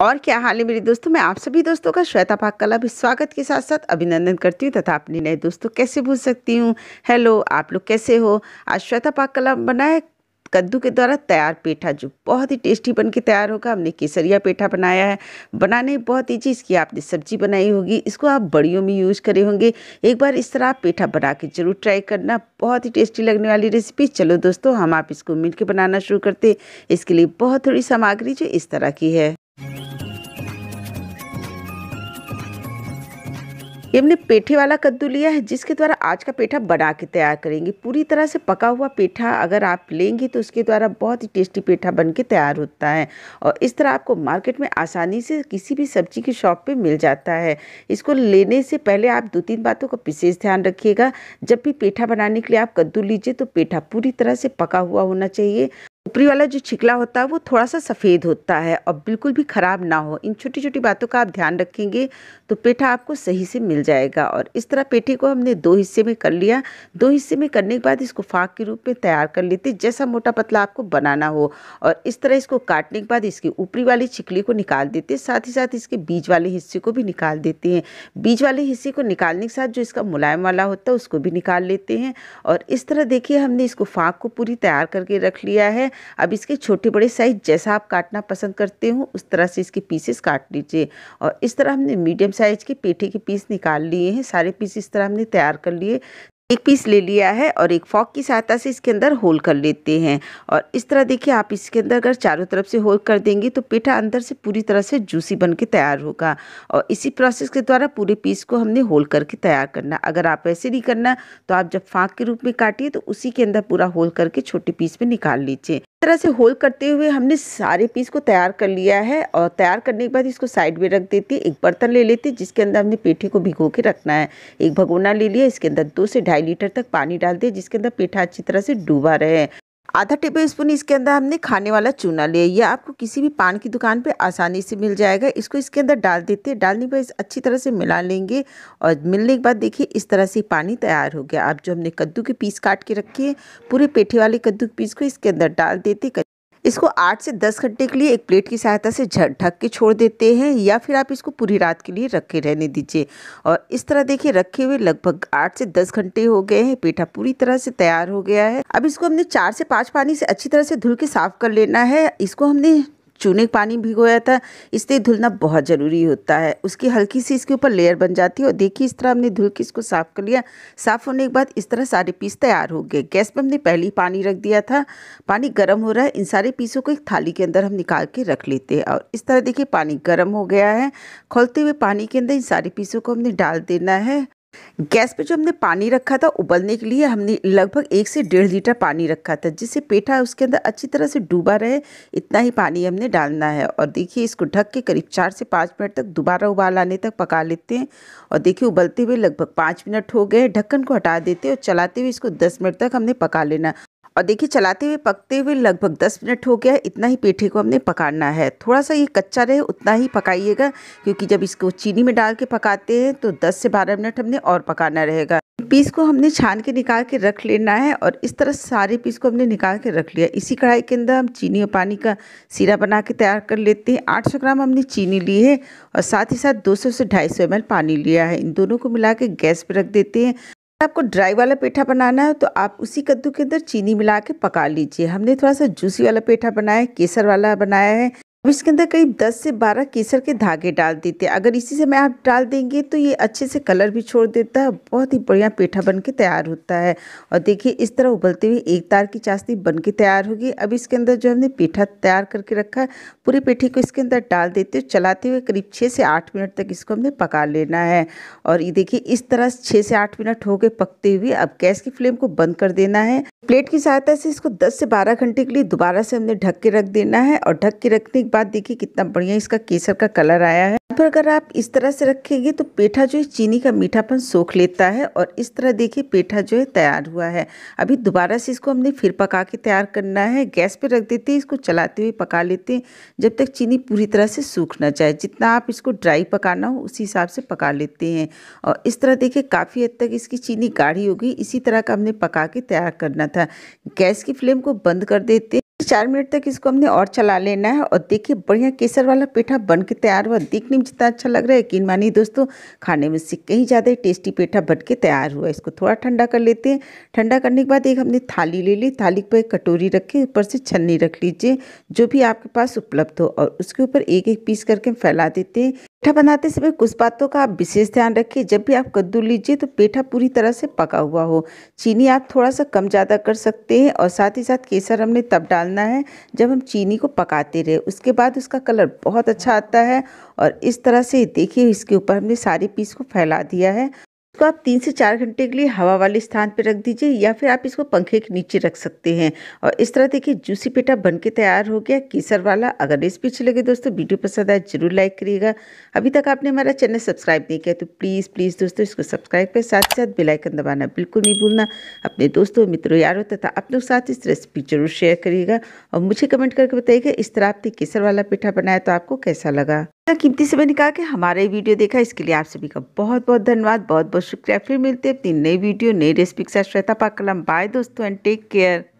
और क्या हाल है मेरे दोस्तों मैं आप सभी दोस्तों का श्वेता पाक कला भी स्वागत के साथ साथ अभिनंदन करती हूँ तथा अपने नए दोस्तों कैसे भूल सकती हूँ हेलो आप लोग कैसे हो आज श्वेता पाक कला बनाए कद्दू के द्वारा तैयार पेठा जो बहुत ही टेस्टी बन के तैयार होगा हमने केसरिया पेठा बनाया है बनाने बहुत ईजी इसकी आपने सब्जी बनाई होगी इसको आप बड़ियों में यूज करे होंगे एक बार इस तरह आप पेठा बना के जरूर ट्राई करना बहुत ही टेस्टी लगने वाली रेसिपी चलो दोस्तों हम आप इसको मिल के बनाना शुरू करते इसके लिए बहुत थोड़ी सामग्री जो इस तरह की है ये हमने पेठे वाला कद्दू लिया है जिसके द्वारा आज का पेठा बना के तैयार करेंगे पूरी तरह से पका हुआ पेठा अगर आप लेंगे तो उसके द्वारा बहुत ही टेस्टी पेठा बन के तैयार होता है और इस तरह आपको मार्केट में आसानी से किसी भी सब्जी की शॉप पे मिल जाता है इसको लेने से पहले आप दो तीन बातों का विशेष ध्यान रखिएगा जब भी पेठा बनाने के लिए आप कद्दू लीजिए तो पेठा पूरी तरह से पका हुआ होना चाहिए ऊपरी वाला जो छिकला होता है वो थोड़ा सा सफ़ेद होता है और बिल्कुल भी ख़राब ना हो इन छोटी छोटी बातों का आप ध्यान रखेंगे तो पेठा आपको सही से मिल जाएगा और इस तरह पेठे को हमने दो हिस्से में कर लिया दो हिस्से में करने के बाद इसको फाक के रूप में तैयार कर लेते जैसा मोटा पतला आपको बनाना हो और इस तरह इसको काटने के बाद इसकी ऊपरी वाली छिकली को निकाल देते साथ ही साथ इसके बीज वाले हिस्से को भी निकाल देते हैं बीज वाले हिस्से को निकालने के साथ जो इसका मुलायम वाला होता है उसको भी निकाल लेते हैं और इस तरह देखिए हमने इसको फाँक को पूरी तैयार करके रख लिया है अब इसके छोटे बड़े साइज़ जैसा आप काटना पसंद करते हो उस तरह से इसके पीसेस काट लीजिए और इस तरह हमने मीडियम साइज़ के पेठे के पीस निकाल लिए हैं सारे पीस इस तरह हमने तैयार कर लिए एक पीस ले लिया है और एक फॉक की सहायता से इसके अंदर होल कर लेते हैं और इस तरह देखिए आप इसके अंदर अगर चारों तरफ से होल कर देंगे तो पेठा अंदर से पूरी तरह से जूसी बन के तैयार होगा और इसी प्रोसेस के द्वारा पूरे पीस को हमने होल करके तैयार करना अगर आप ऐसे नहीं करना तो आप जब फाँक के रूप में काटिए तो उसी के अंदर पूरा होल करके छोटे पीस में निकाल लीजिए तरह से होल करते हुए हमने सारे पीस को तैयार कर लिया है और तैयार करने के बाद इसको साइड में रख देती है एक बर्तन ले लेती है जिसके अंदर हमने पेठे को भिगो के रखना है एक भगोना ले लिया इसके अंदर दो से ढाई लीटर तक पानी डाल दिया जिसके अंदर पेठा अच्छी तरह से डूबा रहे आधा टेबल स्पून इसके अंदर हमने खाने वाला चूना लिया यह आपको किसी भी पान की दुकान पे आसानी से मिल जाएगा इसको इसके अंदर डाल देते हैं डालने पर अच्छी तरह से मिला लेंगे और मिलने के बाद देखिए इस तरह से पानी तैयार हो गया अब जो हमने कद्दू के पीस काट के रखे हैं पूरे पेठे वाले कद्दू के पीस को इसके अंदर डाल देते इसको आठ से दस घंटे के लिए एक प्लेट की सहायता से ढक के छोड़ देते हैं या फिर आप इसको पूरी रात के लिए रखे रहने दीजिए और इस तरह देखिए रखे हुए लगभग आठ से दस घंटे हो गए हैं पेठा पूरी तरह से तैयार हो गया है अब इसको हमने चार से पाँच पानी से अच्छी तरह से धुल के साफ कर लेना है इसको हमने चूने पानी भिगोया था इसलिए धुलना बहुत ज़रूरी होता है उसकी हल्की सी इसके ऊपर लेयर बन जाती है और देखिए इस तरह हमने धुल के इसको साफ़ कर लिया साफ़ होने के बाद इस तरह सारे पीस तैयार हो गए गैस पर हमने पहले ही पानी रख दिया था पानी गर्म हो रहा है इन सारे पीसों को एक थाली के अंदर हम निकाल के रख लेते हैं और इस तरह देखिए पानी गर्म हो गया है खोलते हुए पानी के अंदर इन सारे पीसों को हमने डाल देना है गैस पे जो हमने पानी रखा था उबलने के लिए हमने लगभग एक से डेढ़ लीटर पानी रखा था जिससे पेठा उसके अंदर अच्छी तरह से डूबा रहे इतना ही पानी हमने डालना है और देखिए इसको ढक के करीब चार से पाँच मिनट तक दोबारा उबाल आने तक पका लेते हैं और देखिए उबलते हुए लगभग पाँच मिनट हो गए ढक्कन को हटा देते और चलाते हुए इसको दस मिनट तक हमने पका लेना और देखिए चलाते हुए पकते हुए लगभग दस मिनट हो गया है इतना ही पेठे को हमने पकाना है थोड़ा सा ये कच्चा रहे उतना ही पकाइएगा क्योंकि जब इसको चीनी में डाल के पकाते हैं तो दस से बारह मिनट हमने और पकाना रहेगा पीस को हमने छान के निकाल के रख लेना है और इस तरह सारे पीस को हमने निकाल के रख लिया इसी कढ़ाई के अंदर हम चीनी और पानी का सीरा बना के तैयार कर लेते हैं 800 ग्राम हमने चीनी ली है और साथ ही साथ 200 से 250 सौ पानी लिया है इन दोनों को मिला के गैस पर रख देते हैं आपको ड्राई वाला पेठा बनाना है तो आप उसी कद्दू के अंदर चीनी मिला के पका लीजिए हमने थोड़ा सा जूसी वाला पेठा बनाया है केसर वाला बनाया है अब इसके अंदर करीब 10 से 12 केसर के धागे डाल देते हैं अगर इसी समय आप डाल देंगे तो ये अच्छे से कलर भी छोड़ देता है बहुत ही बढ़िया पेठा बन के तैयार होता है और देखिए इस तरह उबलते हुए एक तार की चाशनी बन के तैयार होगी अब इसके अंदर जो हमने पेठा तैयार करके रखा है पूरे पेठे को इसके अंदर डाल देते हैं चलाते हुए करीब छः से आठ मिनट तक इसको हमने पका लेना है और ये देखिए इस तरह छः से आठ मिनट हो गए पकते हुए अब गैस की फ्लेम को बंद कर देना है प्लेट की सहायता से इसको दस से बारह घंटे के लिए दोबारा से हमने ढक के रख देना है और ढक के रखने के बाद बाद देखिए कितना बढ़िया इसका केसर का कलर आया है पर अगर आप इस तरह से रखेंगे तो पेठा जो है चीनी का मीठापन सोख लेता है और इस तरह देखिए पेठा जो है तैयार हुआ है अभी दोबारा से इसको हमने फिर पका के तैयार करना है गैस पे रख देते हैं इसको चलाते हुए पका लेते हैं जब तक चीनी पूरी तरह से सूख ना जाए जितना आप इसको ड्राई पकाना हो उसी हिसाब से पका लेते हैं और इस तरह देखिए काफ़ी हद तक इसकी चीनी गाढ़ी होगी इसी तरह का हमने पका के तैयार करना था गैस की फ्लेम को बंद कर देते चार मिनट तक इसको हमने और चला लेना है और देखिए बढ़िया केसर वाला पेठा बन के तैयार हुआ देखने में जितना अच्छा लग रहा है यकीन मानिए दोस्तों खाने में से कहीं ज़्यादा टेस्टी पेठा बन के तैयार हुआ इसको थोड़ा ठंडा कर लेते हैं ठंडा करने के बाद एक हमने थाली ले ली थाली पर एक कटोरी रखे ऊपर से छन्नी रख लीजिए जो भी आपके पास उपलब्ध हो और उसके ऊपर एक एक पीस करके फैला देते हैं पेठा बनाते समय कुछ बातों का आप विशेष ध्यान रखिए जब भी आप कद्दू लीजिए तो पेठा पूरी तरह से पका हुआ हो चीनी आप थोड़ा सा कम ज़्यादा कर सकते हैं और साथ ही साथ केसर हमने तब डालना है जब हम चीनी को पकाते रहे उसके बाद उसका कलर बहुत अच्छा आता है और इस तरह से देखिए इसके ऊपर हमने सारे पीस को फैला दिया है इसको आप तीन से चार घंटे के लिए हवा वाले स्थान पर रख दीजिए या फिर आप इसको पंखे के नीचे रख सकते हैं और इस तरह देखिए जूसी पेठा बन के तैयार हो गया केसर वाला अगर रेसिपी अच्छी लगे दोस्तों वीडियो पसंद आए जरूर लाइक करिएगा अभी तक आपने हमारा चैनल सब्सक्राइब नहीं किया तो प्लीज़ प्लीज़ दोस्तों इसको सब्सक्राइब करें साथ साथ बेलाइकन दबाना बिल्कुल नहीं भूलना अपने दोस्तों मित्रों यारों तथा अपने साथ इस रेसिपी जरूर शेयर करिएगा और मुझे कमेंट करके बताइएगा इस तरह आपने केसर वाला पीठा बनाया तो आपको कैसा लगा कीमती समय निकाल के हमारा ये वीडियो देखा इसके लिए आप सभी का बहुत बहुत धन्यवाद बहुत बहुत शुक्रिया फिर मिलते हैं अपनी नई वीडियो नई रेसिपी के साथ श्वेता पाकलम बाय दोस्तों एंड टेक केयर